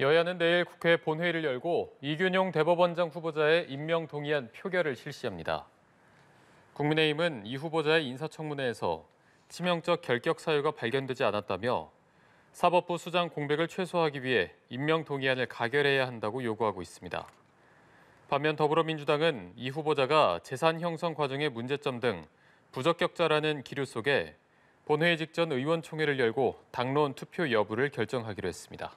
여야는 내일 국회 본회의를 열고 이균용 대법원장 후보자의 임명 동의안 표결을 실시합니다. 국민의힘은 이 후보자의 인사청문회에서 치명적 결격 사유가 발견되지 않았다며 사법부 수장 공백을 최소화하기 위해 임명 동의안을 가결해야 한다고 요구하고 있습니다. 반면 더불어민주당은 이 후보자가 재산 형성 과정의 문제점 등 부적격자라는 기류 속에 본회의 직전 의원총회를 열고 당론 투표 여부를 결정하기로 했습니다.